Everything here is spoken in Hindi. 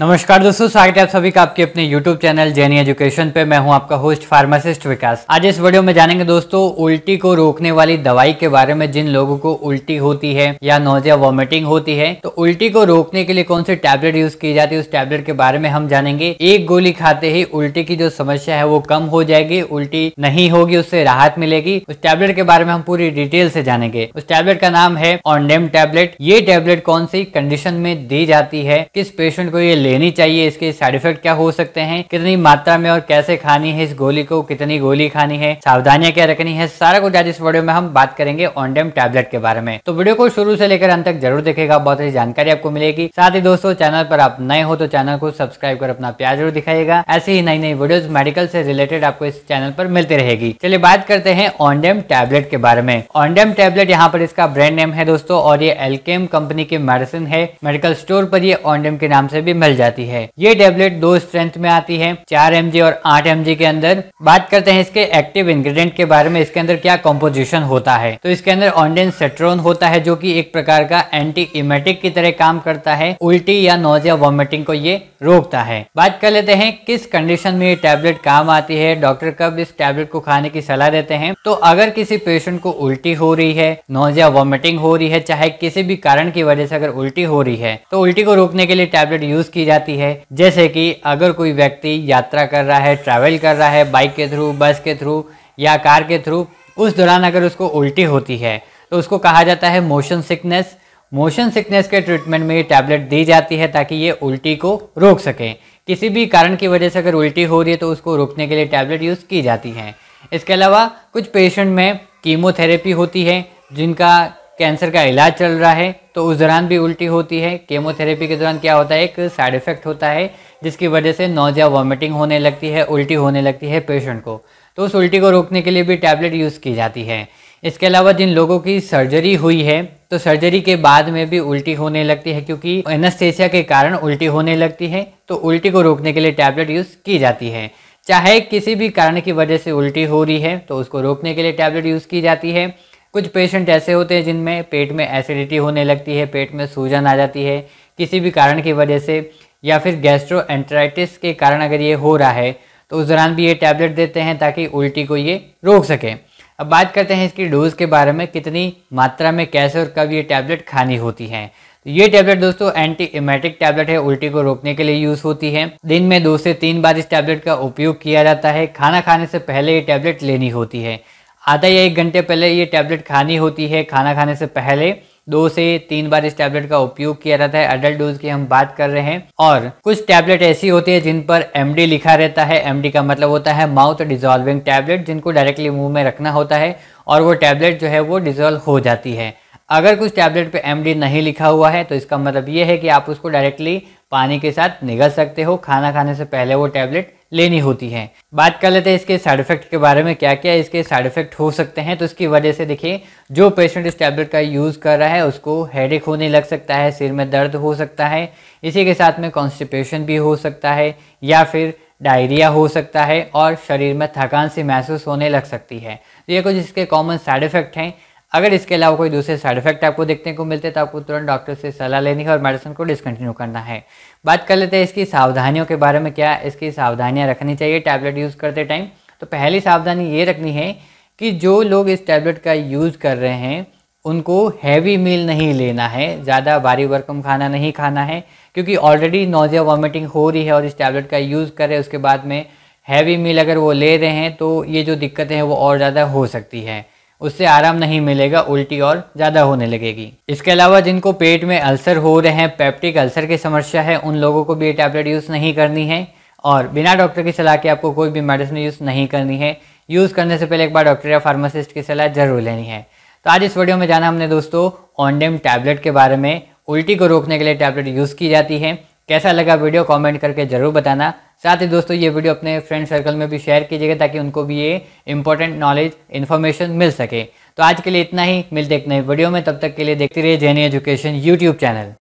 नमस्कार दोस्तों स्वागत है आप सभी का आपके अपने YouTube चैनल जैनी एजुकेशन पे मैं हूं आपका होस्ट फार्मासिस्ट विकास आज इस वीडियो में जानेंगे दोस्तों उल्टी को रोकने वाली दवाई के बारे में जिन लोगों को उल्टी होती है या नोजिया वॉमिटिंग होती है तो उल्टी को रोकने के लिए कौन सी टैबलेट यूज की जाती है उस टैबलेट के बारे में हम जानेंगे एक गोली खाते ही उल्टी की जो समस्या है वो कम हो जाएगी उल्टी नहीं होगी उससे राहत मिलेगी उस टैबलेट के बारे में हम पूरी डिटेल से जानेंगे उस टैबलेट का नाम है ऑनडेम टैबलेट ये टैबलेट कौन सी कंडीशन में दी जाती है किस पेशेंट को ये लेनी चाहिए इसके साइड इफेक्ट क्या हो सकते हैं कितनी मात्रा में और कैसे खानी है इस गोली को कितनी गोली खानी है सावधानियां क्या रखनी है सारा कुछ आज इस वीडियो में हम बात करेंगे ऑनडेम टैबलेट के बारे में तो वीडियो को शुरू से लेकर अंत तक जरूर देखेगा बहुत सारी जानकारी आपको मिलेगी साथ ही दोस्तों चैनल पर आप नए हो तो चैनल को सब्सक्राइब कर अपना प्यार जरूर दिखाएगा ऐसी ही नई नई वीडियो मेडिकल से रिलेटेड आपको इस चैनल पर मिलती रहेगी चलिए बात करते हैं ऑनडेम टैबलेट के बारे में ऑनडेम टैबलेट यहाँ पर इसका ब्रांड नेम है दोस्तों और ये एलकेम कंपनी की मेडिसिन है मेडिकल स्टोर पर ये ऑनडेम के नाम से भी मिल जाती है ये टेबलेट दो स्ट्रेंथ में आती है चार एम और आठ एम के अंदर बात करते हैं इसके एक्टिव इंग्रेडिएंट के बारे में इसके अंदर क्या कॉम्पोजिशन होता है तो इसके अंदर ऑनडेन सेट्रोन होता है जो की एक प्रकार का एंटी इमेटिक की तरह काम करता है उल्टी या नोजिया वॉमिटिंग को ये रोकता है बात कर लेते हैं किस कंडीशन में ये टैबलेट काम आती है डॉक्टर कब इस टैबलेट को खाने की सलाह देते हैं तो अगर किसी पेशेंट को उल्टी हो रही है नोजिया वॉमिटिंग हो रही है चाहे किसी भी कारण की वजह से अगर उल्टी हो रही है तो उल्टी को रोकने के लिए टैबलेट यूज की जाती है जैसे कि अगर कोई व्यक्ति यात्रा कर रहा है ट्रैवल कर रहा है बाइक के थ्रू बस के थ्रू या कार के थ्रू उस दौरान अगर उसको उल्टी होती है तो उसको कहा जाता है मोशन सिकनेस मोशन सिकनेस के ट्रीटमेंट में ये टैबलेट दी जाती है ताकि ये उल्टी को रोक सकें किसी भी कारण की वजह से अगर उल्टी हो रही है तो उसको रोकने के लिए टैबलेट यूज़ की जाती है इसके अलावा कुछ पेशेंट में कीमोथेरेपी होती है जिनका कैंसर का इलाज चल रहा है तो उस दौरान भी उल्टी होती है केमोथेरेपी के दौरान क्या होता है एक साइड इफेक्ट होता है जिसकी वजह से नोजिया वॉमिटिंग होने लगती है उल्टी होने लगती है पेशेंट को तो उस उल्टी को रोकने के लिए भी टैबलेट यूज़ की जाती है इसके अलावा जिन लोगों की सर्जरी हुई है तो सर्जरी के बाद में भी उल्टी होने लगती है क्योंकि एनेस्थेसिया के कारण उल्टी होने लगती है तो उल्टी को रोकने के लिए टैबलेट यूज़ की जाती है चाहे किसी भी कारण की वजह से उल्टी हो रही है तो उसको रोकने के लिए टैबलेट यूज़ की जाती है कुछ पेशेंट ऐसे होते हैं जिनमें पेट में एसिडिटी होने लगती है पेट में सूजन आ जाती है किसी भी कारण की वजह से या फिर एंट्राइटिस के कारण अगर ये हो रहा है तो उस दौरान भी ये टैबलेट देते हैं ताकि उल्टी को ये रोक सकें अब बात करते हैं इसकी डोज़ के बारे में कितनी मात्रा में कैसे और कब ये टैबलेट खानी होती है तो ये टैबलेट दोस्तों एंटी इमेटिक टैबलेट है उल्टी को रोकने के लिए यूज़ होती है दिन में दो से तीन बार इस टैबलेट का उपयोग किया जाता है खाना खाने से पहले ये टैबलेट लेनी होती है आधा या एक घंटे पहले ये टैबलेट खानी होती है खाना खाने से पहले दो से तीन बार इस टैबलेट का उपयोग किया जाता है अडल्ट डोज की हम बात कर रहे हैं और कुछ टैबलेट ऐसी होती है जिन पर एमडी लिखा रहता है एमडी का मतलब होता है माउथ डिजॉल्विंग टैबलेट जिनको डायरेक्टली मुंह में रखना होता है और वो टैबलेट जो है वो डिजॉल्व हो जाती है अगर कुछ टैबलेट पे एम नहीं लिखा हुआ है तो इसका मतलब ये है कि आप उसको डायरेक्टली पानी के साथ निगल सकते हो खाना खाने से पहले वो टैबलेट लेनी होती है बात कर लेते हैं इसके साइड इफेक्ट के बारे में क्या क्या इसके साइड इफेक्ट हो सकते हैं तो इसकी वजह से देखिए जो पेशेंट इस टैबलेट का यूज़ कर रहा है उसको हेडेक होने लग सकता है सिर में दर्द हो सकता है इसी के साथ में कॉन्स्टिपेशन भी हो सकता है या फिर डायरिया हो सकता है और शरीर में थकान सी महसूस होने लग सकती है तो ये कुछ इसके कॉमन साइड इफेक्ट हैं अगर इसके अलावा कोई दूसरे साइड इफेक्ट आपको देखने को मिलते हैं तो आपको तुरंत डॉक्टर से सलाह लेनी है और मेडिसिन को डिसकंटिन्यू करना है बात कर लेते हैं इसकी सावधानियों के बारे में क्या इसकी सावधानियाँ रखनी चाहिए टैबलेट यूज़ करते टाइम तो पहली सावधानी ये रखनी है कि जो लोग इस टैबलेट का यूज़ कर रहे हैं उनको हैवी मील नहीं लेना है ज़्यादा भारी वर्कम खाना नहीं खाना है क्योंकि ऑलरेडी नोजिया वॉमिटिंग हो रही है और इस टैबलेट का यूज़ करें उसके बाद में हैवी मील अगर वो ले रहे हैं तो ये जो दिक्कतें हैं वो और ज़्यादा हो सकती है उससे आराम नहीं मिलेगा उल्टी और ज़्यादा होने लगेगी इसके अलावा जिनको पेट में अल्सर हो रहे हैं पेप्टिक अल्सर की समस्या है उन लोगों को भी ये टैबलेट यूज़ नहीं करनी है और बिना डॉक्टर की सलाह के आपको कोई भी मेडिसिन यूज़ नहीं करनी है यूज़ करने से पहले एक बार डॉक्टर या फार्मासिस्ट की सलाह ज़रूर लेनी है तो आज इस वीडियो में जाना हमने दोस्तों ऑनडेम टैबलेट के बारे में उल्टी को रोकने के लिए टैबलेट यूज़ की जाती है कैसा लगा वीडियो कमेंट करके ज़रूर बताना साथ ही दोस्तों ये वीडियो अपने फ्रेंड सर्कल में भी शेयर कीजिएगा ताकि उनको भी ये इंपॉर्टेंट नॉलेज इन्फॉर्मेशन मिल सके तो आज के लिए इतना ही मिलते एक नए वीडियो में तब तक के लिए देखते रहिए जैनी एजुकेशन यूट्यूब चैनल